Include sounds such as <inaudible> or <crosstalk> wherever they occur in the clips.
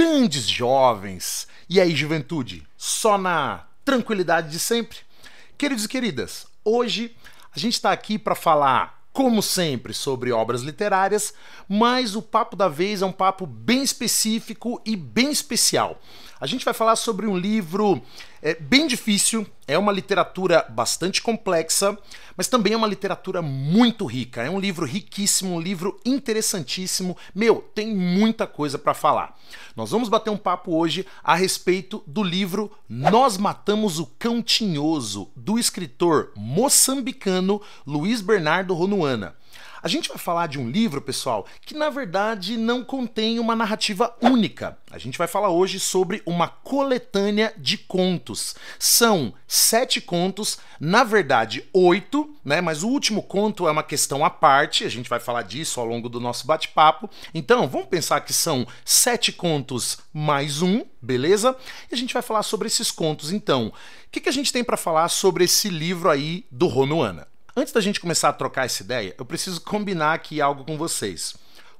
grandes jovens. E aí, juventude? Só na tranquilidade de sempre? Queridos e queridas, hoje a gente está aqui para falar, como sempre, sobre obras literárias, mas o papo da vez é um papo bem específico e bem especial. A gente vai falar sobre um livro é bem difícil, é uma literatura bastante complexa, mas também é uma literatura muito rica. É um livro riquíssimo, um livro interessantíssimo. Meu, tem muita coisa para falar. Nós vamos bater um papo hoje a respeito do livro Nós Matamos o Cão Tinhoso, do escritor moçambicano Luiz Bernardo Ronuana. A gente vai falar de um livro, pessoal, que na verdade não contém uma narrativa única. A gente vai falar hoje sobre uma coletânea de contos. São sete contos, na verdade oito, né? Mas o último conto é uma questão à parte, a gente vai falar disso ao longo do nosso bate-papo. Então, vamos pensar que são sete contos mais um, beleza? E a gente vai falar sobre esses contos então. O que, que a gente tem para falar sobre esse livro aí do Ronuana? Antes da gente começar a trocar essa ideia, eu preciso combinar aqui algo com vocês.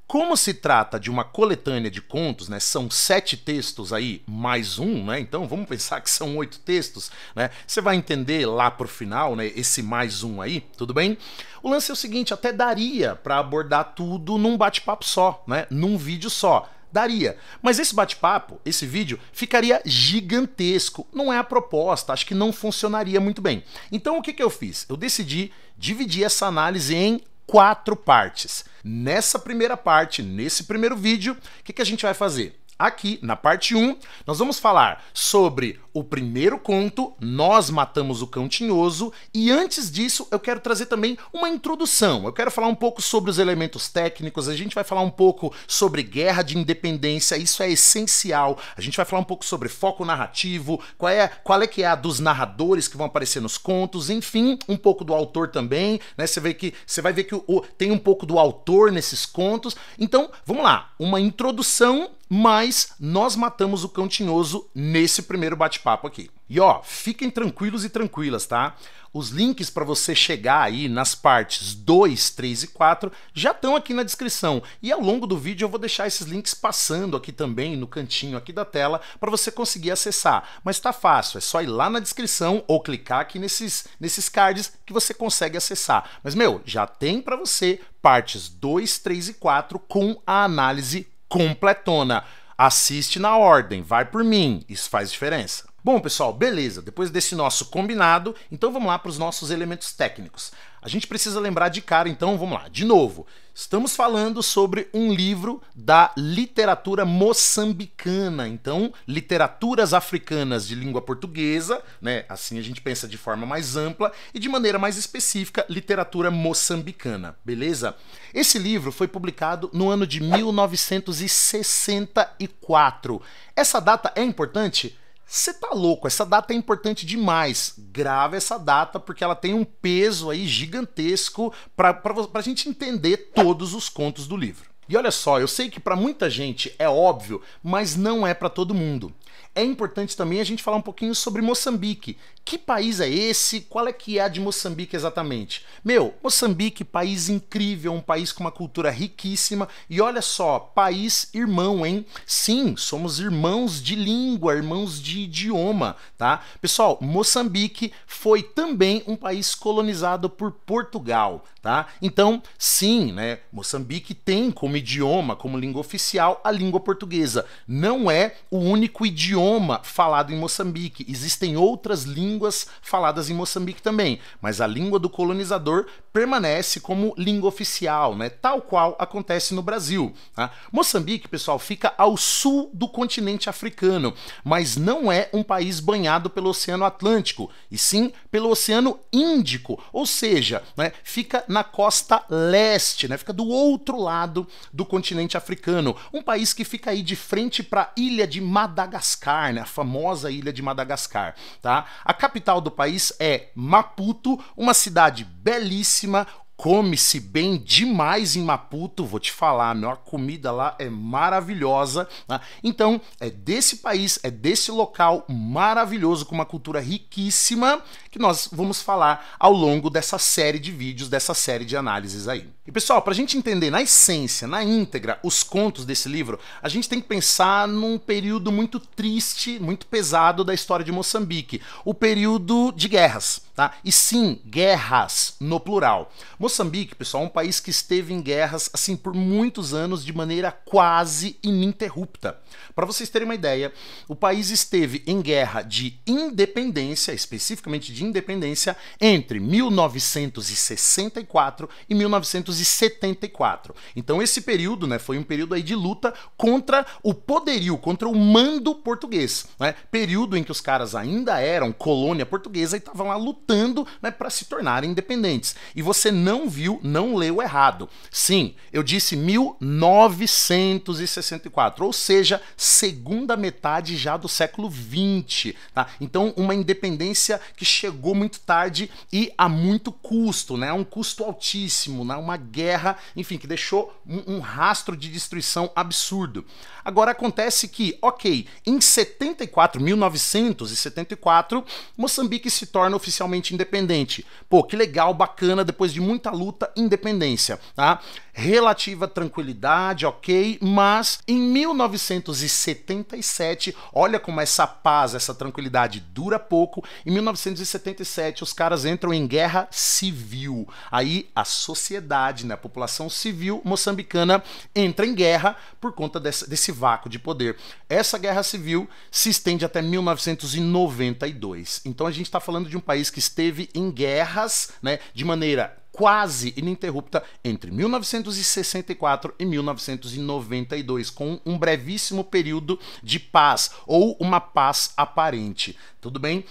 Como se trata de uma coletânea de contos, né? São sete textos aí, mais um, né? Então vamos pensar que são oito textos, né? Você vai entender lá pro final, né? Esse mais um aí, tudo bem? O lance é o seguinte, até daria para abordar tudo num bate-papo só, né? Num vídeo só. Daria. Mas esse bate-papo, esse vídeo, ficaria gigantesco. Não é a proposta, acho que não funcionaria muito bem. Então o que, que eu fiz? Eu decidi dividir essa análise em quatro partes. Nessa primeira parte, nesse primeiro vídeo, o que, que a gente vai fazer? Aqui na parte 1, nós vamos falar sobre o primeiro conto, Nós Matamos o Cão Tinhoso, e antes disso eu quero trazer também uma introdução. Eu quero falar um pouco sobre os elementos técnicos, a gente vai falar um pouco sobre guerra de independência, isso é essencial. A gente vai falar um pouco sobre foco narrativo, qual é, qual é que é a dos narradores que vão aparecer nos contos, enfim, um pouco do autor também, né? Você vê que você vai ver que o, tem um pouco do autor nesses contos. Então, vamos lá, uma introdução, mas nós matamos o cão tinhoso nesse primeiro bate bate-papo aqui. E ó, fiquem tranquilos e tranquilas, tá? Os links para você chegar aí nas partes 2, 3 e 4 já estão aqui na descrição. E ao longo do vídeo eu vou deixar esses links passando aqui também no cantinho aqui da tela para você conseguir acessar. Mas tá fácil, é só ir lá na descrição ou clicar aqui nesses nesses cards que você consegue acessar. Mas meu, já tem para você partes 2, 3 e 4 com a análise completona. Assiste na ordem, vai por mim, isso faz diferença. Bom, pessoal, beleza. Depois desse nosso combinado, então vamos lá para os nossos elementos técnicos. A gente precisa lembrar de cara, então vamos lá. De novo, estamos falando sobre um livro da literatura moçambicana. Então, literaturas africanas de língua portuguesa, né? Assim a gente pensa de forma mais ampla e de maneira mais específica, literatura moçambicana, beleza? Esse livro foi publicado no ano de 1964. Essa data é importante? Você tá louco, essa data é importante demais. Grava essa data porque ela tem um peso aí gigantesco para a gente entender todos os contos do livro. E olha só, eu sei que para muita gente é óbvio, mas não é para todo mundo é importante também a gente falar um pouquinho sobre Moçambique. Que país é esse? Qual é que é a de Moçambique exatamente? Meu, Moçambique, país incrível, um país com uma cultura riquíssima e olha só, país irmão, hein? Sim, somos irmãos de língua, irmãos de idioma, tá? Pessoal, Moçambique foi também um país colonizado por Portugal, Tá? Então, sim, né, Moçambique tem como idioma, como língua oficial, a língua portuguesa. Não é o único idioma falado em Moçambique. Existem outras línguas faladas em Moçambique também, mas a língua do colonizador permanece como língua oficial, né, tal qual acontece no Brasil. Tá? Moçambique, pessoal, fica ao sul do continente africano, mas não é um país banhado pelo Oceano Atlântico, e sim pelo Oceano Índico, ou seja, né, fica na costa leste, né? Fica do outro lado do continente africano, um país que fica aí de frente para a ilha de Madagascar, né? A famosa ilha de Madagascar, tá? A capital do país é Maputo, uma cidade belíssima, Come-se bem demais em Maputo, vou te falar, a melhor comida lá é maravilhosa. Né? Então, é desse país, é desse local maravilhoso, com uma cultura riquíssima, que nós vamos falar ao longo dessa série de vídeos, dessa série de análises aí. E pessoal, para a gente entender na essência, na íntegra, os contos desse livro, a gente tem que pensar num período muito triste, muito pesado da história de Moçambique o período de guerras. Tá? E sim, guerras no plural. Moçambique, pessoal, é um país que esteve em guerras assim por muitos anos de maneira quase ininterrupta. Para vocês terem uma ideia, o país esteve em guerra de independência, especificamente de independência, entre 1964 e 1974. Então esse período, né, foi um período aí de luta contra o poderio, contra o mando português, né? Período em que os caras ainda eram colônia portuguesa e estavam lá lutando lutando né, para se tornarem independentes. E você não viu, não leu errado. Sim, eu disse 1964, ou seja, segunda metade já do século 20. Tá? Então, uma independência que chegou muito tarde e a muito custo, né? um custo altíssimo, né? uma guerra, enfim, que deixou um, um rastro de destruição absurdo. Agora acontece que, ok, em 74, 1974, Moçambique se torna oficialmente independente. Pô, que legal, bacana, depois de muita luta, independência, tá? Relativa tranquilidade, ok, mas em 1977, olha como essa paz, essa tranquilidade dura pouco. Em 1977, os caras entram em guerra civil. Aí a sociedade, né, a população civil moçambicana entra em guerra por conta desse, desse vácuo de poder. Essa guerra civil se estende até 1992. Então a gente está falando de um país que esteve em guerras né, de maneira quase ininterrupta entre 1964 e 1992, com um brevíssimo período de paz ou uma paz aparente. Tudo bem?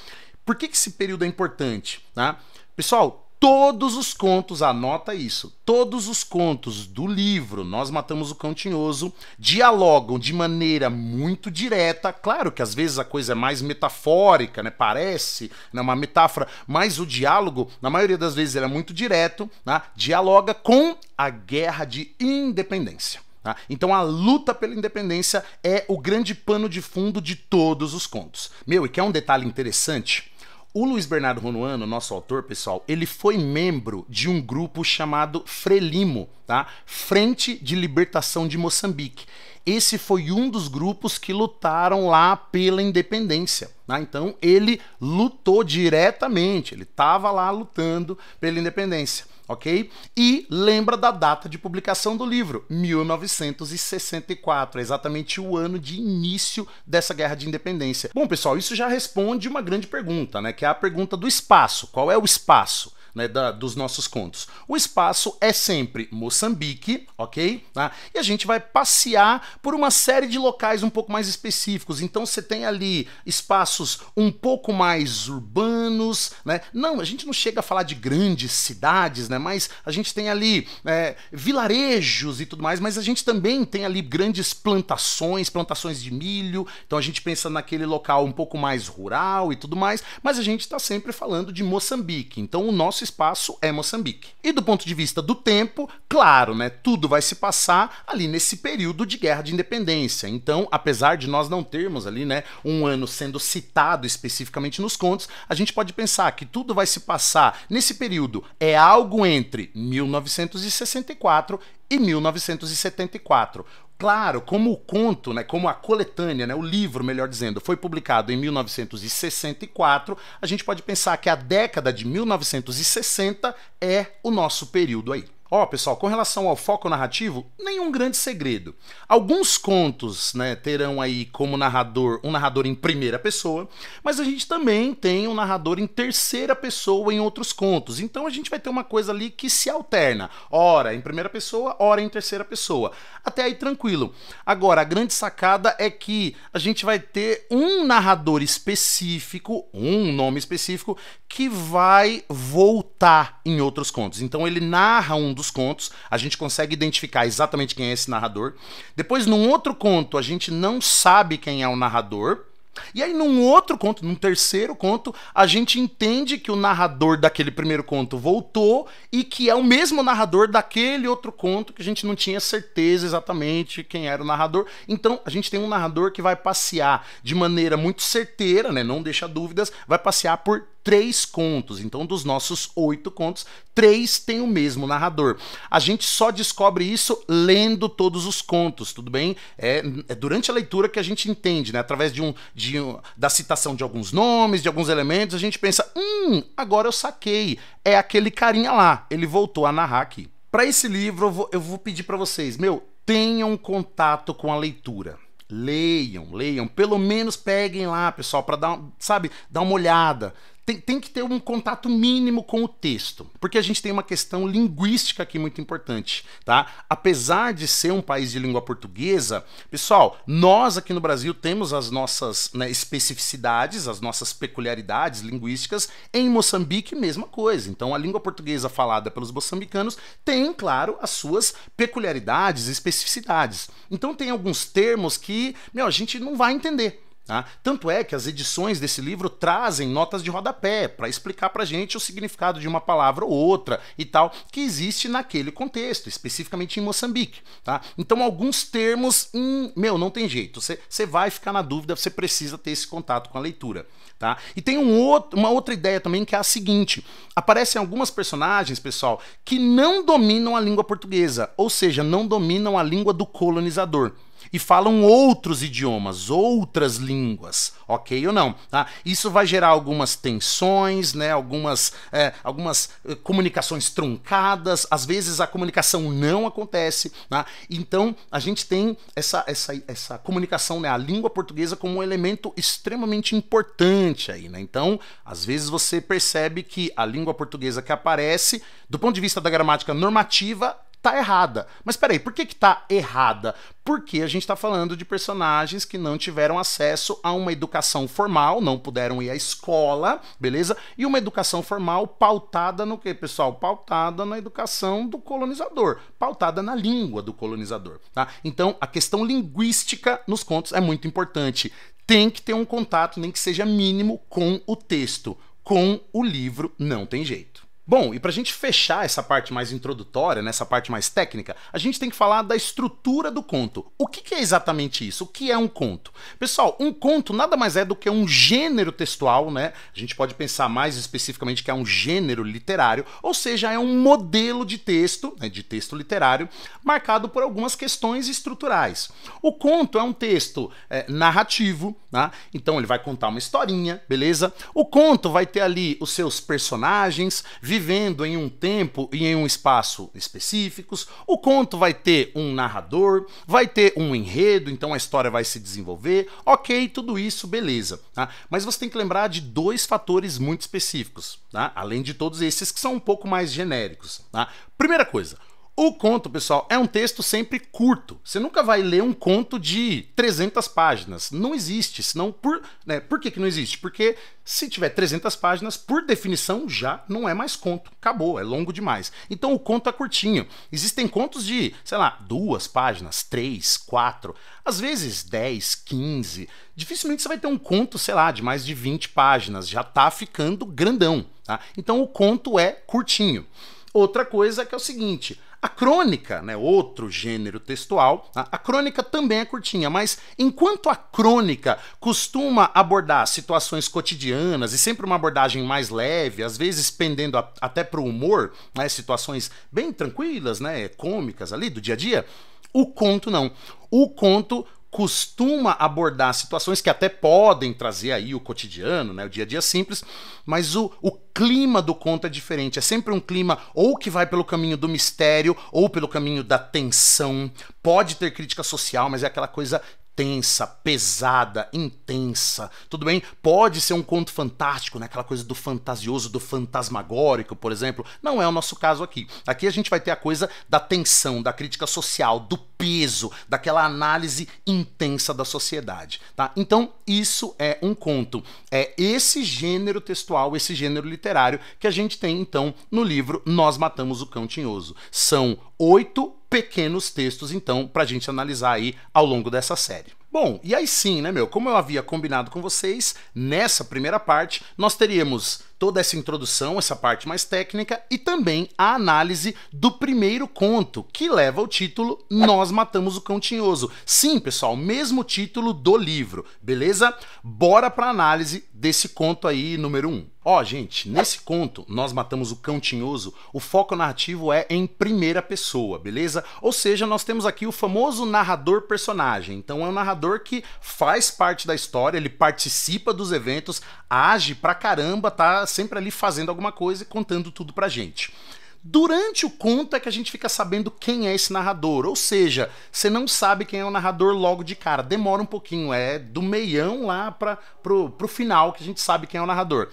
Por que, esse período é importante? né? Pessoal, Todos os contos, anota isso, todos os contos do livro Nós Matamos o Cão Tinhoso dialogam de maneira muito direta. Claro que às vezes a coisa é mais metafórica, né? Parece né? uma metáfora, mas o diálogo, na maioria das vezes, ele é muito direto, né? dialoga com a guerra de independência. Tá? Então a luta pela independência é o grande pano de fundo de todos os contos. Meu, e que é um detalhe interessante? O Luiz Bernardo Ronuano, nosso autor, pessoal, ele foi membro de um grupo chamado Frelimo, tá? Frente de Libertação de Moçambique. Esse foi um dos grupos que lutaram lá pela independência. Né? Então ele lutou diretamente, ele estava lá lutando pela independência ok? E lembra da data de publicação do livro, 1964, exatamente o ano de início dessa guerra de independência. Bom, pessoal, isso já responde uma grande pergunta, né? Que é a pergunta do espaço. Qual é o espaço? né, da, dos nossos contos. O espaço é sempre Moçambique, ok? Tá? E a gente vai passear por uma série de locais um pouco mais específicos. Então você tem ali espaços um pouco mais urbanos, né? Não, a gente não chega a falar de grandes cidades, né? Mas a gente tem ali é, vilarejos e tudo mais, mas a gente também tem ali grandes plantações, plantações de milho. Então a gente pensa naquele local um pouco mais rural e tudo mais, mas a gente está sempre falando de Moçambique. Então o nosso espaço é Moçambique. E do ponto de vista do tempo, claro, né, tudo vai se passar ali nesse período de guerra de independência. Então, apesar de nós não termos ali, né, um ano sendo citado especificamente nos contos, a gente pode pensar que tudo vai se passar nesse período é algo entre 1964 e 1974. Claro, como o conto, né, como a coletânea, né, o livro, melhor dizendo, foi publicado em 1964, a gente pode pensar que a década de 1960 é o nosso período aí. Ó, oh, pessoal, com relação ao foco narrativo, nenhum grande segredo. Alguns contos, né, terão aí como narrador um narrador em primeira pessoa, mas a gente também tem um narrador em terceira pessoa em outros contos. Então a gente vai ter uma coisa ali que se alterna, ora em primeira pessoa, ora em terceira pessoa. Até aí tranquilo. Agora, a grande sacada é que a gente vai ter um narrador específico, um nome específico que vai voltar em outros contos. Então ele narra um dos contos, a gente consegue identificar exatamente quem é esse narrador. Depois, num outro conto, a gente não sabe quem é o narrador. E aí, num outro conto, num terceiro conto, a gente entende que o narrador daquele primeiro conto voltou e que é o mesmo narrador daquele outro conto que a gente não tinha certeza exatamente quem era o narrador. Então, a gente tem um narrador que vai passear de maneira muito certeira, né? Não deixa dúvidas, vai passear por três contos. Então, dos nossos oito contos, três têm o mesmo narrador. A gente só descobre isso lendo todos os contos, tudo bem? É, é durante a leitura que a gente entende, né? Através de um, de um, da citação de alguns nomes, de alguns elementos, a gente pensa: hum, agora eu saquei. É aquele carinha lá. Ele voltou a narrar aqui. Para esse livro, eu vou, eu vou pedir para vocês, meu, tenham contato com a leitura leiam, leiam, pelo menos peguem lá, pessoal, para dar, sabe, dar uma olhada tem, tem que ter um contato mínimo com o texto, porque a gente tem uma questão linguística aqui muito importante, tá? Apesar de ser um país de língua portuguesa, pessoal, nós aqui no Brasil temos as nossas né, especificidades, as nossas peculiaridades linguísticas. Em Moçambique, mesma coisa. Então, a língua portuguesa falada pelos moçambicanos tem, claro, as suas peculiaridades, especificidades. Então, tem alguns termos que, meu, a gente não vai entender. Tá? Tanto é que as edições desse livro trazem notas de rodapé para explicar para gente o significado de uma palavra ou outra e tal que existe naquele contexto, especificamente em Moçambique. Tá? Então, alguns termos, hum, meu, não tem jeito. Você vai ficar na dúvida, você precisa ter esse contato com a leitura. Tá? E tem um outro, uma outra ideia também que é a seguinte: aparecem algumas personagens, pessoal, que não dominam a língua portuguesa, ou seja, não dominam a língua do colonizador e falam outros idiomas, outras línguas, ok ou não? Tá? Isso vai gerar algumas tensões, né? algumas, é, algumas eh, comunicações truncadas, às vezes a comunicação não acontece. Tá? Então a gente tem essa, essa, essa comunicação, né? a língua portuguesa, como um elemento extremamente importante aí. Né? Então, às vezes você percebe que a língua portuguesa que aparece, do ponto de vista da gramática normativa, tá errada. Mas peraí, por que que tá errada? Porque a gente está falando de personagens que não tiveram acesso a uma educação formal, não puderam ir à escola, beleza? E uma educação formal pautada no que, pessoal? Pautada na educação do colonizador, pautada na língua do colonizador, tá? Então, a questão linguística nos contos é muito importante. Tem que ter um contato, nem que seja mínimo, com o texto. Com o livro, não tem jeito. Bom, e para a gente fechar essa parte mais introdutória, nessa né, parte mais técnica, a gente tem que falar da estrutura do conto. O que, que, é exatamente isso? O que é um conto? Pessoal, um conto nada mais é do que um gênero textual, né? A gente pode pensar mais especificamente que é um gênero literário, ou seja, é um modelo de texto, né, de texto literário, marcado por algumas questões estruturais. O conto é um texto é, narrativo, né? então ele vai contar uma historinha, beleza? O conto vai ter ali os seus personagens, vivendo em um tempo e em um espaço específicos. O conto vai ter um narrador, vai ter um enredo, então a história vai se desenvolver. Ok, tudo isso, beleza. Tá? Mas você tem que lembrar de dois fatores muito específicos, tá? além de todos esses que são um pouco mais genéricos. Tá? Primeira coisa, o conto, pessoal, é um texto sempre curto. Você nunca vai ler um conto de 300 páginas. Não existe. Senão, por, né, por que, que não existe? Porque se tiver 300 páginas, por definição, já não é mais conto. Acabou, é longo demais. Então o conto é curtinho. Existem contos de, sei lá, duas páginas, três, quatro, às vezes 10, 15. Dificilmente você vai ter um conto, sei lá, de mais de 20 páginas. Já tá ficando grandão. Tá? Então o conto é curtinho. Outra coisa é que é o seguinte: a crônica, né, outro gênero textual, a crônica também é curtinha, mas enquanto a crônica costuma abordar situações cotidianas e sempre uma abordagem mais leve, às vezes pendendo a, até para o humor, né, situações bem tranquilas, né, cômicas ali do dia a dia, o conto não. O conto costuma abordar situações que até podem trazer aí o cotidiano, né, o dia a dia simples, mas o, o clima do conto é diferente. É sempre um clima ou que vai pelo caminho do mistério ou pelo caminho da tensão. Pode ter crítica social, mas é aquela coisa tensa, pesada, intensa. Tudo bem? Pode ser um conto fantástico, né? Aquela coisa do fantasioso, do fantasmagórico, por exemplo. Não é o nosso caso aqui. Aqui a gente vai ter a coisa da tensão, da crítica social, do peso, daquela análise intensa da sociedade, tá? Então, isso é um conto. É esse gênero textual, esse gênero literário que a gente tem então no livro Nós Matamos o Cão Tinhoso. São oito pequenos textos, então, para a gente analisar aí ao longo dessa série. Bom, e aí sim, né, meu? Como eu havia combinado com vocês, nessa primeira parte nós teríamos toda essa introdução, essa parte mais técnica e também a análise do primeiro conto, que leva o título Nós Matamos o Cão Tinhoso. Sim, pessoal, mesmo título do livro, beleza? Bora para análise desse conto aí, número 1. Um. Ó, oh, gente, nesse conto, Nós Matamos o Cão Tinhoso, o foco narrativo é em primeira pessoa, beleza? Ou seja, nós temos aqui o famoso narrador-personagem. Então, é um narrador que faz parte da história, ele participa dos eventos, age pra caramba, tá sempre ali fazendo alguma coisa e contando tudo pra gente. Durante o conto é que a gente fica sabendo quem é esse narrador, ou seja, você não sabe quem é o narrador logo de cara, demora um pouquinho, é do meião lá para pro, pro final que a gente sabe quem é o narrador.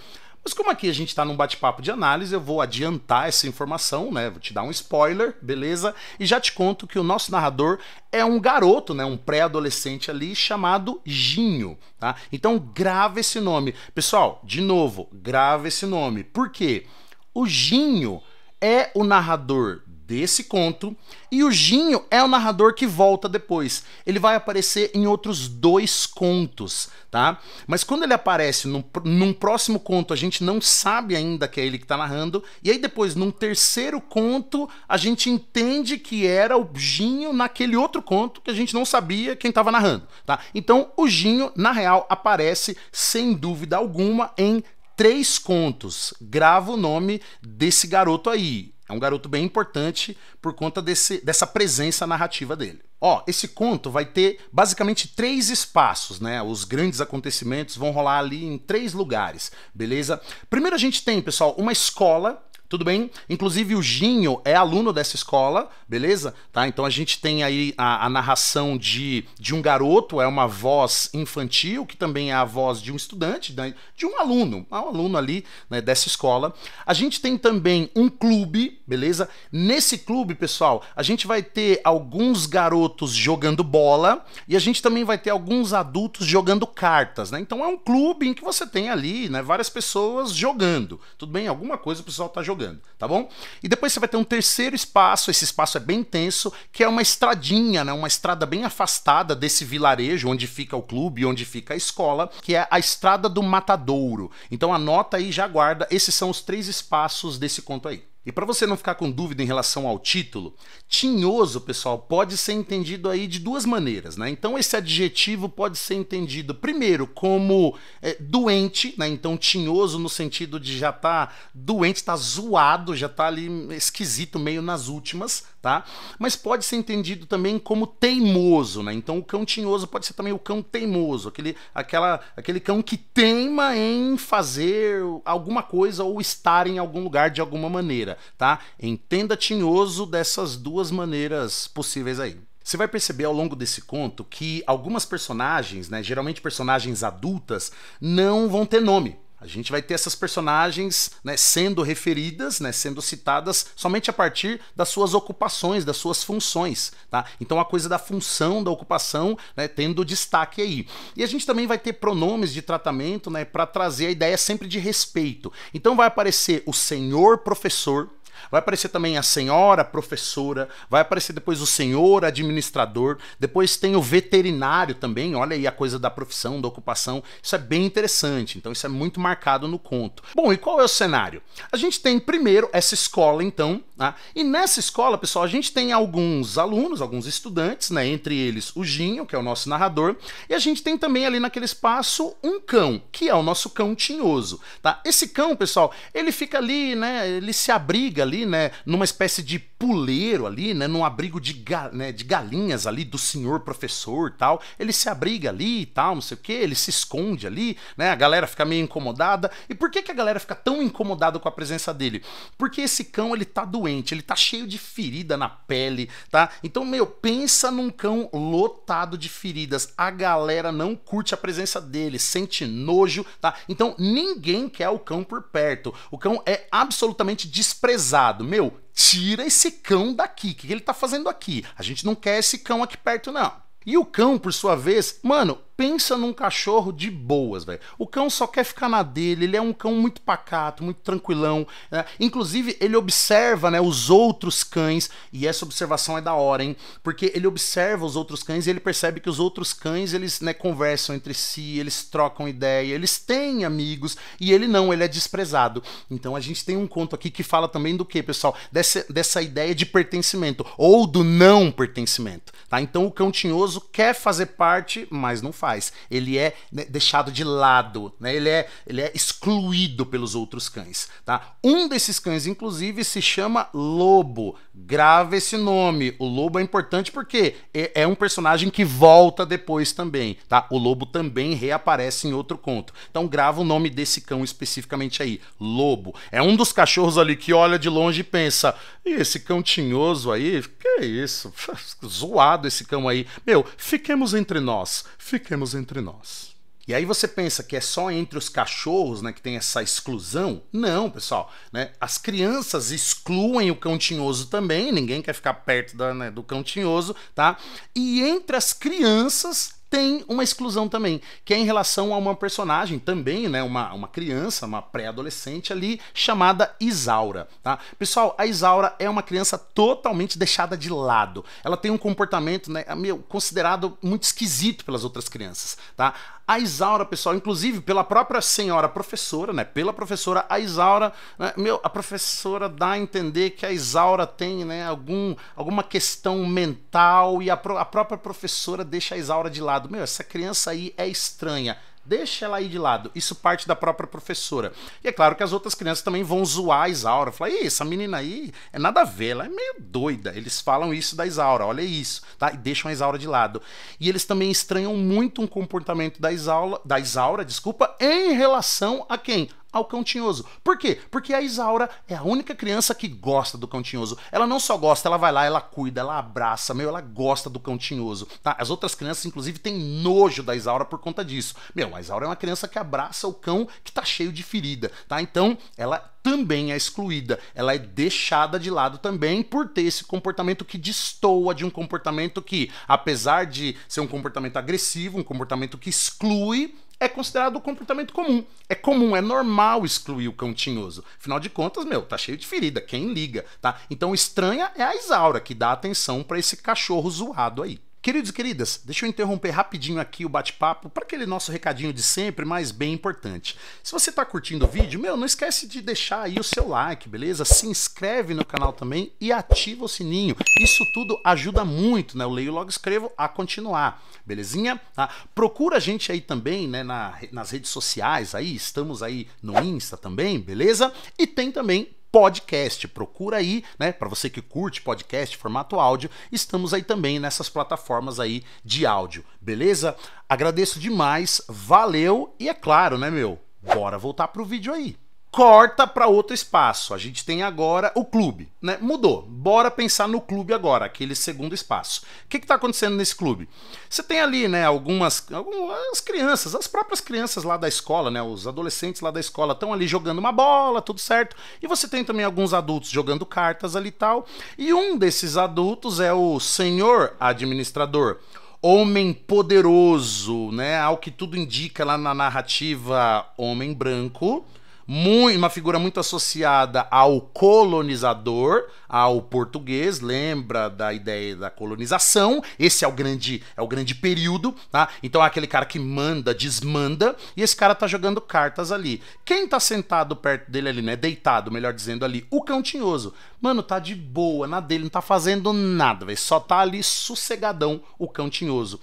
Mas como aqui a gente está num bate-papo de análise, eu vou adiantar essa informação, né? Vou te dar um spoiler, beleza? E já te conto que o nosso narrador é um garoto, né? Um pré-adolescente ali chamado Ginho, tá? Então grava esse nome. Pessoal, de novo, grava esse nome. Por quê? O Ginho é o narrador desse conto. E o Ginho é o narrador que volta depois. Ele vai aparecer em outros dois contos, tá? Mas quando ele aparece num, num próximo conto, a gente não sabe ainda que é ele que está narrando. E aí depois, num terceiro conto, a gente entende que era o Ginho naquele outro conto que a gente não sabia quem estava narrando, tá? Então o Ginho, na real, aparece sem dúvida alguma em três contos. Grava o nome desse garoto aí. É um garoto bem importante por conta desse, dessa presença narrativa dele. Ó, esse conto vai ter basicamente três espaços, né? Os grandes acontecimentos vão rolar ali em três lugares, beleza? Primeiro a gente tem, pessoal, uma escola tudo bem? Inclusive o Ginho é aluno dessa escola, beleza? Tá? Então a gente tem aí a, a narração de, de um garoto, é uma voz infantil, que também é a voz de um estudante, né? de um aluno, um aluno ali né, dessa escola. A gente tem também um clube, beleza? Nesse clube, pessoal, a gente vai ter alguns garotos jogando bola e a gente também vai ter alguns adultos jogando cartas, né? Então é um clube em que você tem ali né, várias pessoas jogando, tudo bem? Alguma coisa o pessoal tá jogando jogando, tá bom? E depois você vai ter um terceiro espaço, esse espaço é bem tenso, que é uma estradinha, né? Uma estrada bem afastada desse vilarejo onde fica o clube, onde fica a escola, que é a estrada do Matadouro. Então anota aí, já guarda, esses são os três espaços desse conto aí. E para você não ficar com dúvida em relação ao título, tinhoso, pessoal, pode ser entendido aí de duas maneiras, né? Então esse adjetivo pode ser entendido primeiro como é, doente, né? Então tinhoso no sentido de já tá doente, tá zoado, já tá ali esquisito, meio nas últimas, tá? Mas pode ser entendido também como teimoso, né? Então o cão tinhoso pode ser também o cão teimoso, aquele, aquela, aquele cão que teima em fazer alguma coisa ou estar em algum lugar de alguma maneira tá? Entenda Tinhoso dessas duas maneiras possíveis aí. Você vai perceber ao longo desse conto que algumas personagens, né, geralmente personagens adultas, não vão ter nome. A gente vai ter essas personagens né, sendo referidas, né, sendo citadas somente a partir das suas ocupações, das suas funções. Tá? Então a coisa da função da ocupação né, tendo destaque aí. E a gente também vai ter pronomes de tratamento né, para trazer a ideia sempre de respeito. Então vai aparecer o senhor professor, Vai aparecer também a senhora professora, vai aparecer depois o senhor administrador, depois tem o veterinário também, olha aí a coisa da profissão, da ocupação, isso é bem interessante, então isso é muito marcado no conto. Bom, e qual é o cenário? A gente tem primeiro essa escola, então, né? e nessa escola, pessoal, a gente tem alguns alunos, alguns estudantes, né? entre eles o Ginho, que é o nosso narrador, e a gente tem também ali naquele espaço um cão, que é o nosso cão tinhoso. Tá? Esse cão, pessoal, ele fica ali, né? ele se abriga ali, né, numa espécie de puleiro ali, né, num abrigo de, ga, né, de galinhas ali do senhor professor tal. Ele se abriga ali e tal, não sei o que, ele se esconde ali, né, a galera fica meio incomodada. E por que, que a galera fica tão incomodada com a presença dele? Porque esse cão, ele tá doente, ele tá cheio de ferida na pele, tá? Então, meu, pensa num cão lotado de feridas. A galera não curte a presença dele, sente nojo, tá? Então, ninguém quer o cão por perto. O cão é absolutamente desprezado meu, tira esse cão daqui. O que ele tá fazendo aqui? A gente não quer esse cão aqui perto, não. E o cão, por sua vez, mano, pensa num cachorro de boas, velho. O cão só quer ficar na dele, ele é um cão muito pacato, muito tranquilão. Né? Inclusive, ele observa né, os outros cães, e essa observação é da hora, hein? Porque ele observa os outros cães e ele percebe que os outros cães, eles né, conversam entre si, eles trocam ideia, eles têm amigos, e ele não, ele é desprezado. Então a gente tem um conto aqui que fala também do que, pessoal? Dessa, dessa ideia de pertencimento, ou do não pertencimento, tá? Então o cão tinhoso quer fazer parte, mas não faz faz. Ele é né, deixado de lado, né? ele, é, ele é excluído pelos outros cães. Tá? Um desses cães, inclusive, se chama Lobo. Grava esse nome. O Lobo é importante porque é, é um personagem que volta depois também. Tá? O Lobo também reaparece em outro conto. Então grava o nome desse cão especificamente aí. Lobo. É um dos cachorros ali que olha de longe e pensa: e esse cão tinhoso aí? Que é isso? <laughs> Zoado esse cão aí. Meu, fiquemos entre nós. Fiquemos temos entre nós. E aí você pensa que é só entre os cachorros né, que tem essa exclusão? Não, pessoal. Né? As crianças excluem o cão tinhoso também, ninguém quer ficar perto da, né, do cão tinhoso, tá? E entre as crianças tem uma exclusão também, que é em relação a uma personagem também, né, uma, uma criança, uma pré-adolescente ali, chamada Isaura, tá? Pessoal, a Isaura é uma criança totalmente deixada de lado. Ela tem um comportamento, né, meu, considerado muito esquisito pelas outras crianças, tá? A Isaura, pessoal, inclusive pela própria senhora professora, né, pela professora, a Isaura, né, meu, a professora dá a entender que a Isaura tem, né, algum, alguma questão mental e a, pro, a própria professora deixa a Isaura de lado lado, meu, essa criança aí é estranha, deixa ela aí de lado. Isso parte da própria professora. E é claro que as outras crianças também vão zoar a Isaura, falar: Ih, essa menina aí é nada a ver, ela é meio doida. Eles falam isso da Isaura, olha isso, tá? E deixam a Isaura de lado. E eles também estranham muito um comportamento da Isaura, da Isaura, desculpa, em relação a quem? ao cão tinhoso. Por quê? Porque a Isaura é a única criança que gosta do cão tinhoso. Ela não só gosta, ela vai lá, ela cuida, ela abraça, meu, ela gosta do cão tinhoso. Tá? As outras crianças, inclusive, têm nojo da Isaura por conta disso. Meu, a Isaura é uma criança que abraça o cão que tá cheio de ferida, tá? Então, ela também é excluída, ela é deixada de lado também por ter esse comportamento que destoa de um comportamento que, apesar de ser um comportamento agressivo, um comportamento que exclui, é considerado um comportamento comum. É comum, é normal excluir o cão tinhoso. Afinal de contas, meu, tá cheio de ferida, quem liga, tá? Então estranha é a Isaura que dá atenção para esse cachorro zoado aí. Queridos e queridas, deixa eu interromper rapidinho aqui o bate-papo para aquele nosso recadinho de sempre, mas bem importante. Se você está curtindo o vídeo, meu, não esquece de deixar aí o seu like, beleza? Se inscreve no canal também e ativa o sininho. Isso tudo ajuda muito, né? Eu leio logo escrevo a continuar, belezinha? Ah, procura a gente aí também, né? Na, nas redes sociais aí, estamos aí no Insta também, beleza? E tem também podcast. Procura aí, né? Para você que curte podcast, formato áudio, estamos aí também nessas plataformas aí de áudio, beleza? Agradeço demais, valeu e é claro, né, meu? Bora voltar pro vídeo aí corta para outro espaço. A gente tem agora o clube, né? Mudou. Bora pensar no clube agora, aquele segundo espaço. O que está acontecendo nesse clube? Você tem ali, né? Algumas, algumas crianças, as próprias crianças lá da escola, né? Os adolescentes lá da escola estão ali jogando uma bola, tudo certo. E você tem também alguns adultos jogando cartas ali e tal. E um desses adultos é o senhor administrador homem poderoso, né? Ao que tudo indica lá na narrativa, homem branco, muito, uma figura muito associada ao colonizador, ao português, lembra da ideia da colonização, esse é o grande, é o grande período, tá? Então é aquele cara que manda, desmanda, e esse cara tá jogando cartas ali. Quem tá sentado perto dele ali, né? Deitado, melhor dizendo ali, o cão tinhoso. Mano, tá de boa, na dele, não tá fazendo nada, velho. Só tá ali sossegadão o cão tinhoso.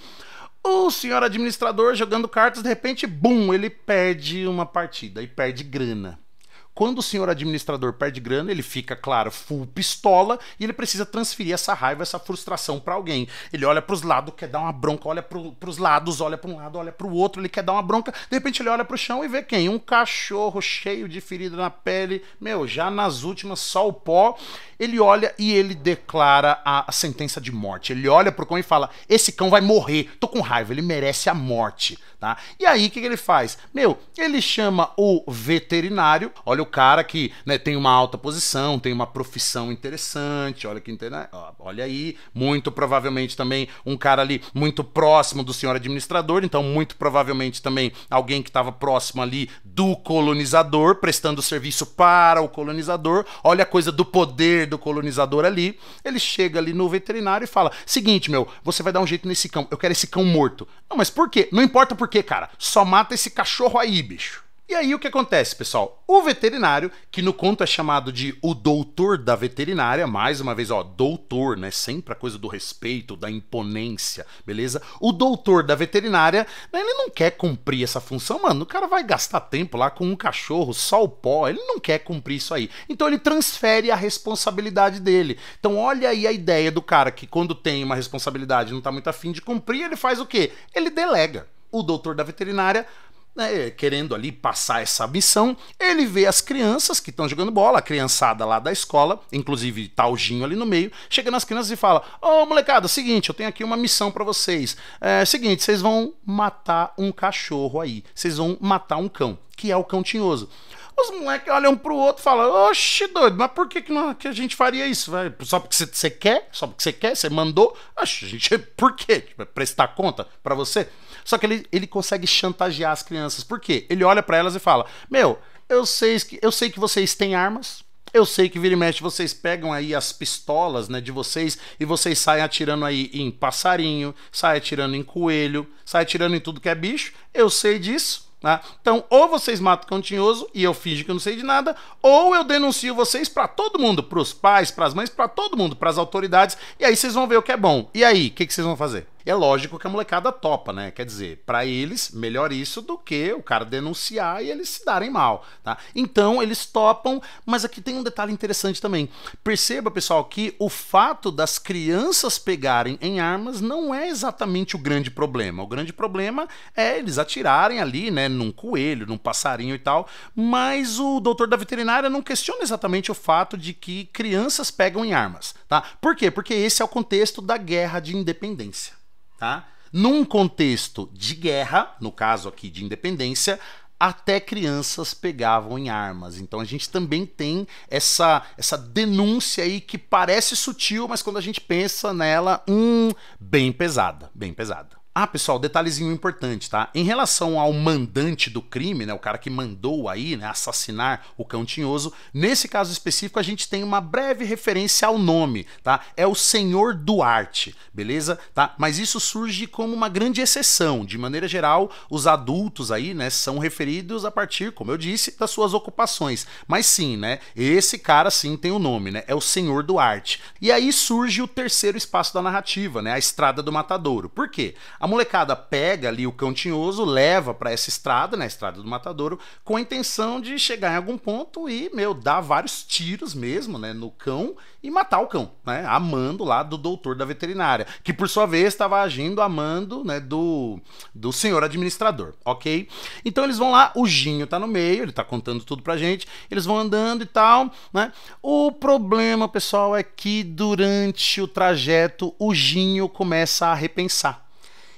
O senhor administrador jogando cartas, de repente, bum, ele perde uma partida e perde grana. Quando o senhor administrador perde grana, ele fica, claro, full pistola e ele precisa transferir essa raiva, essa frustração para alguém. Ele olha para os lados, quer dar uma bronca, olha para os lados, olha para um lado, olha para o outro, ele quer dar uma bronca. De repente ele olha para o chão e vê quem? Um cachorro cheio de ferida na pele, meu, já nas últimas só o pó. Ele olha e ele declara a, a sentença de morte. Ele olha para o cão e fala: "Esse cão vai morrer. Tô com raiva, ele merece a morte." tá? E aí o que, que, ele faz? Meu, ele chama o veterinário, olha o cara que né, tem uma alta posição, tem uma profissão interessante, olha que interna... olha aí, muito provavelmente também um cara ali muito próximo do senhor administrador, então muito provavelmente também alguém que estava próximo ali do colonizador, prestando serviço para o colonizador, olha a coisa do poder do colonizador ali, ele chega ali no veterinário e fala, seguinte meu, você vai dar um jeito nesse cão, eu quero esse cão morto. Não, mas por quê? Não importa por quê, cara? Só mata esse cachorro aí, bicho. E aí o que acontece, pessoal? O veterinário, que no conto é chamado de o doutor da veterinária, mais uma vez, ó, doutor, né? Sempre a coisa do respeito, da imponência, beleza? O doutor da veterinária, né, ele não quer cumprir essa função, mano. O cara vai gastar tempo lá com um cachorro, só o pó, ele não quer cumprir isso aí. Então ele transfere a responsabilidade dele. Então olha aí a ideia do cara que quando tem uma responsabilidade e não tá muito afim de cumprir, ele faz o quê? Ele delega o doutor da veterinária né, querendo ali passar essa missão, ele vê as crianças que estão jogando bola, a criançada lá da escola, inclusive Talginho tá ali no meio, chega nas crianças e fala: Ô oh, molecada, seguinte, eu tenho aqui uma missão para vocês. É seguinte, vocês vão matar um cachorro aí, vocês vão matar um cão, que é o cão tinhoso. Os moleques olham um pro outro e falam: Oxe, doido, mas por que, que, não, que a gente faria isso? Véio? Só porque você quer? Só porque você quer? Você mandou? Oxe, gente, <laughs> por quê? Prestar conta para você? Só que ele, ele consegue chantagear as crianças. Por quê? Ele olha para elas e fala: Meu, eu sei, que, eu sei que vocês têm armas. Eu sei que vira e mexe vocês pegam aí as pistolas, né, de vocês e vocês saem atirando aí em passarinho, saem atirando em coelho, saem atirando em tudo que é bicho. Eu sei disso. Né? Então, ou vocês matam o cão tinhoso e eu finge que eu não sei de nada, ou eu denuncio vocês para todo mundo, para os pais, para as mães, para todo mundo, para as autoridades, e aí vocês vão ver o que é bom. E aí, o que, que vocês vão fazer? é lógico que a molecada topa, né? Quer dizer, para eles, melhor isso do que o cara denunciar e eles se darem mal, tá? Então, eles topam, mas aqui tem um detalhe interessante também. Perceba, pessoal, que o fato das crianças pegarem em armas não é exatamente o grande problema. O grande problema é eles atirarem ali, né, num coelho, num passarinho e tal, mas o doutor da veterinária não questiona exatamente o fato de que crianças pegam em armas, tá? Por quê? Porque esse é o contexto da guerra de independência tá? Num contexto de guerra, no caso aqui de independência, até crianças pegavam em armas. Então a gente também tem essa, essa denúncia aí que parece sutil, mas quando a gente pensa nela, hum, bem pesada, bem pesada. Ah, pessoal, detalhezinho importante, tá? Em relação ao mandante do crime, né, o cara que mandou aí, né, assassinar o cão tinhoso, nesse caso específico a gente tem uma breve referência ao nome, tá? É o senhor Duarte, beleza? Tá? Mas isso surge como uma grande exceção. De maneira geral, os adultos aí, né, são referidos a partir, como eu disse, das suas ocupações. Mas sim, né, esse cara sim tem o um nome, né? É o senhor Duarte. E aí surge o terceiro espaço da narrativa, né, a estrada do matadouro. Por quê? A molecada pega ali o cão tinhoso, leva para essa estrada, na né, estrada do Matadouro, com a intenção de chegar em algum ponto e, meu, dar vários tiros mesmo, né, no cão e matar o cão, né, amando lá do doutor da veterinária, que por sua vez estava agindo amando, né, do, do senhor administrador, ok? Então eles vão lá, o Ginho tá no meio, ele tá contando tudo pra gente, eles vão andando e tal, né? O problema, pessoal, é que durante o trajeto o Ginho começa a repensar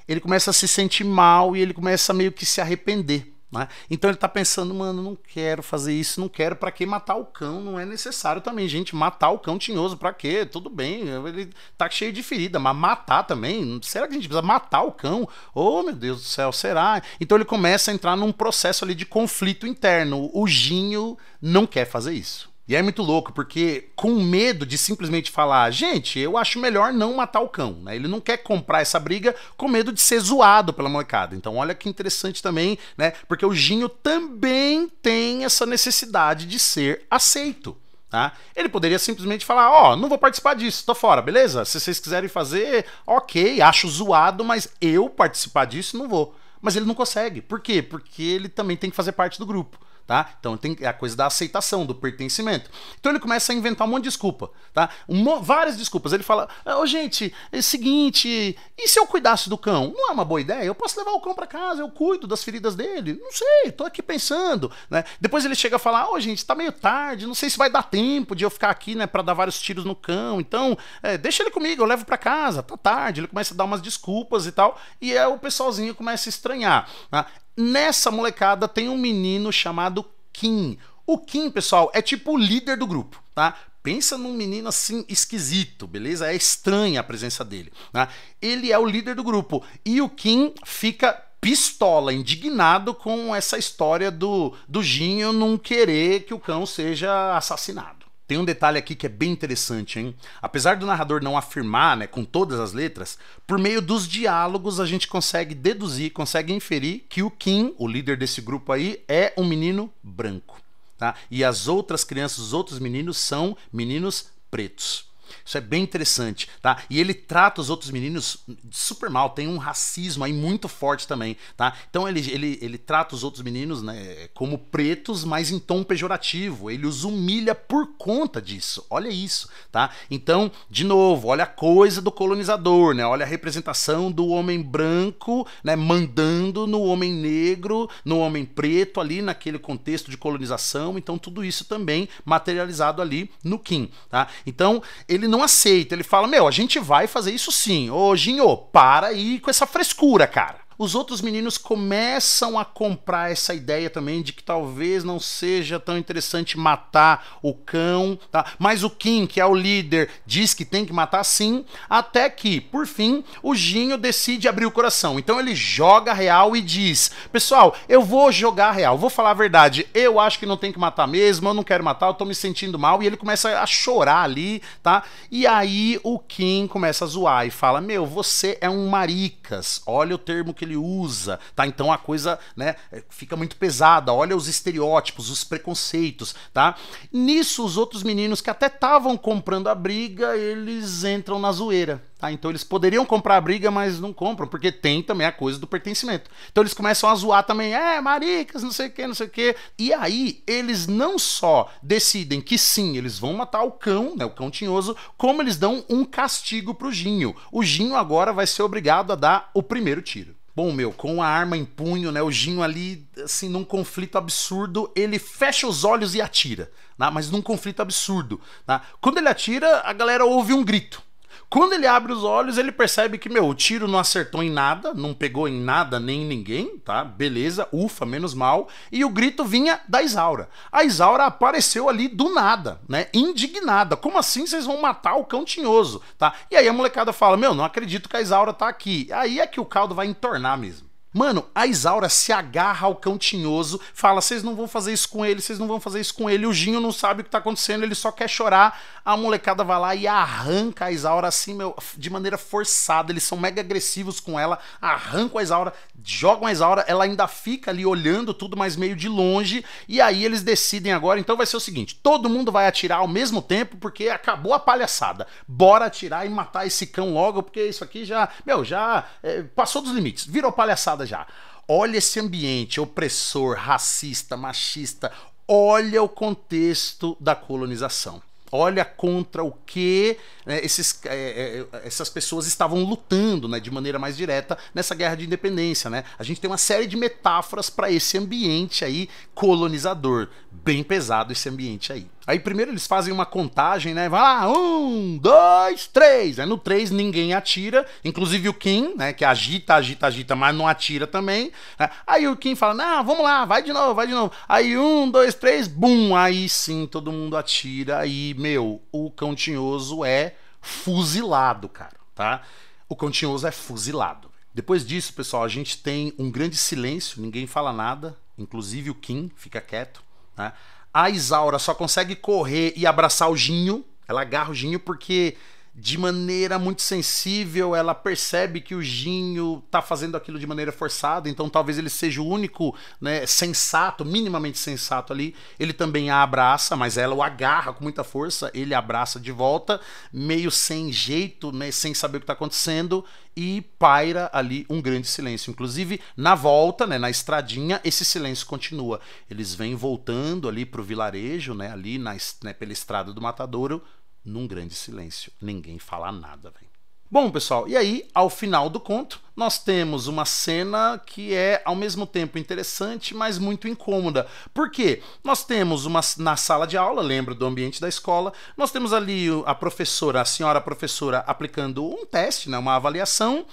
ele começa a se sentir mal e ele começa meio que se arrepender. Né? Então ele está pensando, mano, não quero fazer isso, não quero, para que matar o cão? Não é necessário também, gente, matar o cão tinhoso, para quê? Tudo bem, ele tá cheio de ferida, mas matar também, será que a gente precisa matar o cão? Oh, meu Deus do céu, será? Então ele começa a entrar num processo ali de conflito interno. O Ginho não quer fazer isso. E é muito louco, porque com medo de simplesmente falar, gente, eu acho melhor não matar o cão, né? Ele não quer comprar essa briga com medo de ser zoado pela molecada. Então, olha que interessante também, né? Porque o Ginho também tem essa necessidade de ser aceito. Tá? Ele poderia simplesmente falar: Ó, oh, não vou participar disso, tô fora, beleza? Se vocês quiserem fazer, ok, acho zoado, mas eu participar disso não vou. Mas ele não consegue. Por quê? Porque ele também tem que fazer parte do grupo tá? Então tem a coisa da aceitação, do pertencimento. Então ele começa a inventar um monte de desculpa, tá? Um, várias desculpas. Ele fala: ah, "Ô, oh, gente, é o seguinte, e se eu cuidasse do cão? Não é uma boa ideia? Eu posso levar o cão para casa, eu cuido das feridas dele. Não sei, tô aqui pensando, né? Depois ele chega a falar: "Ô, oh, gente, tá meio tarde, não sei se vai dar tempo de eu ficar aqui, né, para dar vários tiros no cão. Então, é, deixa ele comigo, eu levo para casa, tá tarde". Ele começa a dar umas desculpas e tal, e aí é o pessoalzinho começa a estranhar, tá? Nessa molecada tem um menino chamado Kim. O Kim, pessoal, é tipo o líder do grupo, tá? Pensa num menino assim esquisito, beleza? É estranha a presença dele, né? Ele é o líder do grupo e o Kim fica pistola, indignado com essa história do, do Ginho não querer que o cão seja assassinado. Tem um detalhe aqui que é bem interessante, hein? Apesar do narrador não afirmar, né, com todas as letras, por meio dos diálogos a gente consegue deduzir, consegue inferir que o Kim, o líder desse grupo aí, é um menino branco, tá? E as outras crianças, os outros meninos são meninos pretos. Isso é bem interessante, tá? E ele trata os outros meninos super mal, tem um racismo aí muito forte também, tá? Então ele, ele, ele trata os outros meninos né, como pretos, mas em tom pejorativo. Ele os humilha por conta disso. Olha isso, tá? Então, de novo, olha a coisa do colonizador, né? Olha a representação do homem branco, né? Mandando no homem negro, no homem preto ali naquele contexto de colonização. Então, tudo isso também materializado ali no Kim, tá? Então, ele ele não aceita. Ele fala: Meu, a gente vai fazer isso sim. Ô, Ginho, para aí com essa frescura, cara os outros meninos começam a comprar essa ideia também de que talvez não seja tão interessante matar o cão, tá? Mas o Kim, que é o líder, diz que tem que matar sim, até que, por fim, o Ginho decide abrir o coração. Então ele joga real e diz: "Pessoal, eu vou jogar real, vou falar a verdade. Eu acho que não tem que matar mesmo, eu não quero matar, eu tô me sentindo mal". E ele começa a chorar ali, tá? E aí o Kim começa a zoar e fala: "Meu, você é um maricas. Olha o termo que ele usa, tá? Então a coisa, né, é, fica muito pesada. Olha os estereótipos, os preconceitos, tá? Nisso os outros meninos que até estavam comprando a briga, eles entram na zoeira. Tá, então eles poderiam comprar a briga, mas não compram, porque tem também a coisa do pertencimento. Então eles começam a zoar também, é, maricas, não sei o que, não sei o que. E aí eles não só decidem que sim, eles vão matar o cão, né, o cão tinhoso, como eles dão um castigo pro Ginho. O Ginho agora vai ser obrigado a dar o primeiro tiro. Bom, meu, com a arma em punho, né? O Ginho ali, assim, num conflito absurdo, ele fecha os olhos e atira, né? Mas num conflito absurdo, né? Quando ele atira, a galera ouve um grito, quando ele abre os olhos, ele percebe que, meu, o tiro não acertou em nada, não pegou em nada nem em ninguém, tá? Beleza, ufa, menos mal. E o grito vinha da Isaura. A Isaura apareceu ali do nada, né? Indignada. Como assim vocês vão matar o cão tinhoso, tá? E aí a molecada fala: Meu, não acredito que a Isaura tá aqui. Aí é que o caldo vai entornar mesmo. Mano, a Isaura se agarra ao cão tinhoso, fala: vocês não vão fazer isso com ele, vocês não vão fazer isso com ele. O Ginho não sabe o que tá acontecendo, ele só quer chorar. A molecada vai lá e arranca a Isaura assim, meu, de maneira forçada. Eles são mega agressivos com ela, arrancam a Isaura, jogam a Isaura. Ela ainda fica ali olhando tudo, mas meio de longe. E aí eles decidem agora. Então vai ser o seguinte: todo mundo vai atirar ao mesmo tempo, porque acabou a palhaçada. Bora atirar e matar esse cão logo, porque isso aqui já, meu, já é, passou dos limites, virou palhaçada já. Olha esse ambiente opressor, racista, machista. Olha o contexto da colonização olha contra o que né, esses, é, é, é, essas pessoas estavam lutando né, de maneira mais direta nessa guerra de independência. Né? A gente tem uma série de metáforas para esse ambiente aí colonizador. Bem pesado esse ambiente aí. Aí primeiro eles fazem uma contagem, né? Vai lá, um, dois, três. Aí no três ninguém atira, inclusive o Kim, né? Que agita, agita, agita, mas não atira também. Né? Aí o Kim fala, não, vamos lá, vai de novo, vai de novo. Aí um, dois, três, bum. Aí sim todo mundo atira. Aí, meu, o Continhoso é fuzilado, cara, tá? O Continhoso é fuzilado. Depois disso, pessoal, a gente tem um grande silêncio, ninguém fala nada, inclusive o Kim fica quieto, né? A Isaura só consegue correr e abraçar o Ginho. Ela agarra o Ginho porque de maneira muito sensível, ela percebe que o Ginho tá fazendo aquilo de maneira forçada, então talvez ele seja o único né, sensato, minimamente sensato ali. Ele também a abraça, mas ela o agarra com muita força, ele abraça de volta, meio sem jeito, né, sem saber o que está acontecendo, e paira ali um grande silêncio. Inclusive, na volta, né, na estradinha, esse silêncio continua. Eles vêm voltando ali pro vilarejo, né, ali na, né, pela estrada do Matadouro, num grande silêncio. Ninguém fala nada, velho. Bom, pessoal, e aí, ao final do conto, nós temos uma cena que é ao mesmo tempo interessante, mas muito incômoda. Por quê? Nós temos uma na sala de aula, lembra do ambiente da escola, nós temos ali a professora, a senhora professora aplicando um teste, né, uma avaliação,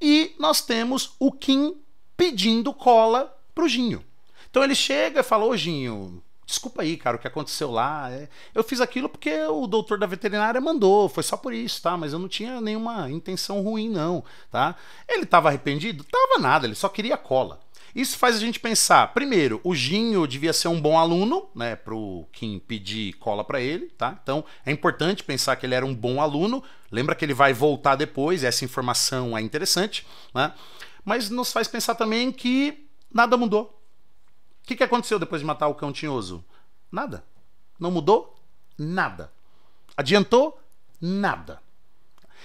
e nós temos o Kim pedindo cola pro Ginho. Então ele chega e fala: Ô Ginho, desculpa aí, cara, o que aconteceu lá. É, eu fiz aquilo porque o doutor da veterinária mandou, foi só por isso, tá? Mas eu não tinha nenhuma intenção ruim, não, tá? Ele estava arrependido? Tava nada, ele só queria cola. Isso faz a gente pensar, primeiro, o Ginho devia ser um bom aluno, né, pro Kim pedir cola para ele, tá? Então, é importante pensar que ele era um bom aluno. Lembra que ele vai voltar depois, essa informação é interessante, né? Mas nos faz pensar também que nada mudou, o que, que aconteceu depois de matar o cão tinhoso? Nada. Não mudou? Nada. Adiantou? Nada.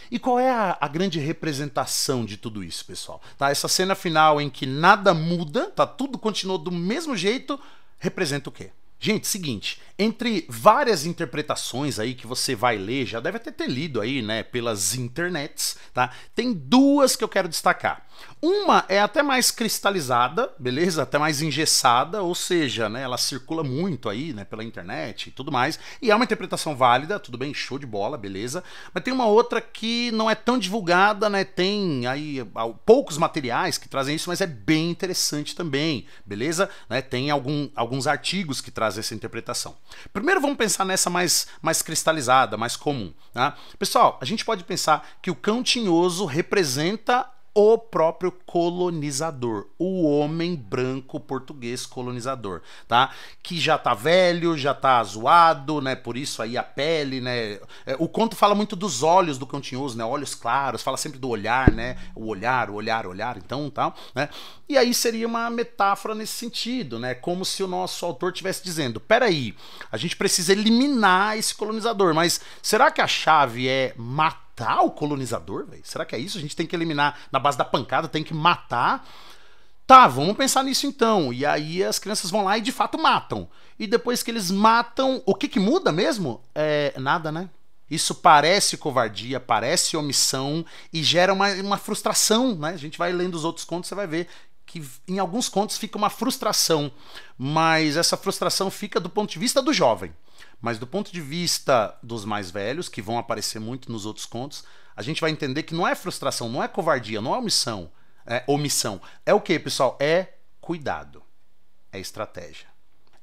E qual é a, a, grande representação de tudo isso, pessoal? Tá, essa cena final em que nada muda, tá, tudo continuou do mesmo jeito, representa o quê? Gente, seguinte, entre várias interpretações aí que você vai ler, já deve até ter lido aí, né, pelas internets, tá? Tem duas que eu quero destacar. Uma é até mais cristalizada, beleza? Até mais engessada, ou seja, né, ela circula muito aí, né, pela internet e tudo mais, e é uma interpretação válida, tudo bem, show de bola, beleza? Mas tem uma outra que não é tão divulgada, né? Tem aí ah, poucos materiais que trazem isso, mas é bem interessante também, beleza? Né, tem algum, alguns artigos que trazem fazer essa interpretação. Primeiro vamos pensar nessa mais, mais cristalizada, mais comum. Né? Pessoal, a gente pode pensar que o cão tinhoso representa o próprio colonizador, o homem branco português colonizador, tá? Que já tá velho, já tá zoado, né? Por isso aí a pele, né? É, o conto fala muito dos olhos do Cantinhoso, né? Olhos claros, fala sempre do olhar, né? O olhar, o olhar, o olhar, então, tal, tá? né? E aí seria uma metáfora nesse sentido, né? Como se o nosso autor tivesse dizendo: peraí, a gente precisa eliminar esse colonizador, mas será que a chave é matar? matar o colonizador, velho? Será que é isso? A gente tem que eliminar na base da pancada, tem que matar. Tá, vamos pensar nisso então. E aí as crianças vão lá e de fato matam. E depois que eles matam, o que que muda mesmo? É nada, né? Isso parece covardia, parece omissão e gera uma, uma frustração, né? A gente vai lendo os outros contos, você vai ver que em alguns contos fica uma frustração, mas essa frustração fica do ponto de vista do jovem. Mas do ponto de vista dos mais velhos, que vão aparecer muito nos outros contos, a gente vai entender que não é frustração, não é covardia, não é omissão. É omissão. É o que, pessoal? É cuidado. É estratégia.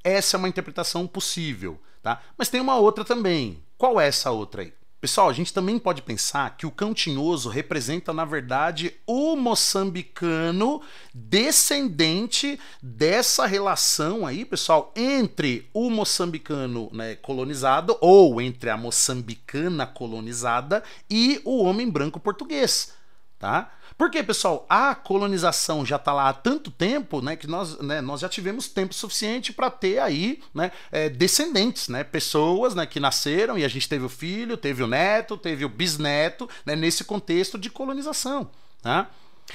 Essa é uma interpretação possível, tá? Mas tem uma outra também. Qual é essa outra aí? Pessoal, a gente também pode pensar que o cão tinhoso representa, na verdade, o moçambicano descendente dessa relação aí, pessoal, entre o moçambicano né, colonizado ou entre a moçambicana colonizada e o homem branco português, tá? Porque, pessoal, a colonização já está lá há tanto tempo, né, que nós, né, nós já tivemos tempo suficiente para ter aí, né, é, descendentes, né, pessoas, né, que nasceram e a gente teve o filho, teve o neto, teve o bisneto, né, nesse contexto de colonização, tá?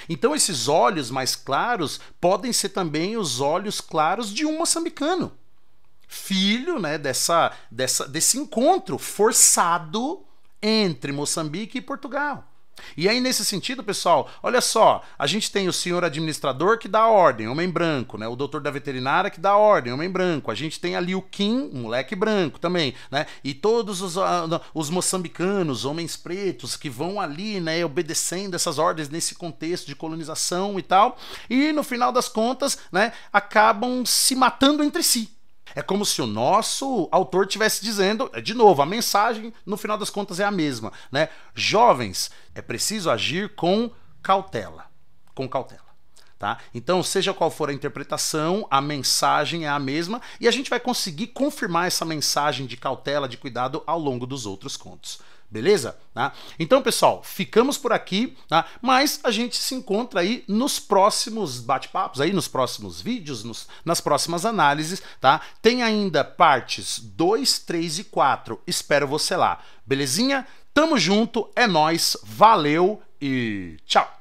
Então esses olhos mais claros podem ser também os olhos claros de um moçambicano, filho, né, dessa, dessa desse encontro forçado entre Moçambique e Portugal. E aí, nesse sentido, pessoal, olha só, a gente tem o senhor administrador que dá ordem, homem branco, né? O doutor da veterinária que dá ordem, homem branco. A gente tem ali o Kim, moleque branco também, né? E todos os, ah, os moçambicanos, homens pretos, que vão ali, né, obedecendo essas ordens nesse contexto de colonização e tal. E no final das contas, né, acabam se matando entre si. É como se o nosso autor tivesse dizendo, é, de novo, a mensagem no final das contas é a mesma, né? Jovens, é preciso agir com cautela, com cautela. Tá? Então, seja qual for a interpretação, a mensagem é a mesma e a gente vai conseguir confirmar essa mensagem de cautela, de cuidado ao longo dos outros contos. Beleza? Tá? Então, pessoal, ficamos por aqui, tá? mas a gente se encontra aí nos próximos bate-papos, aí nos próximos vídeos, nos, nas próximas análises, tá? Tem ainda partes 2, 3 e 4. Espero você lá. Belezinha? Tamo junto, é nós, valeu e tchau!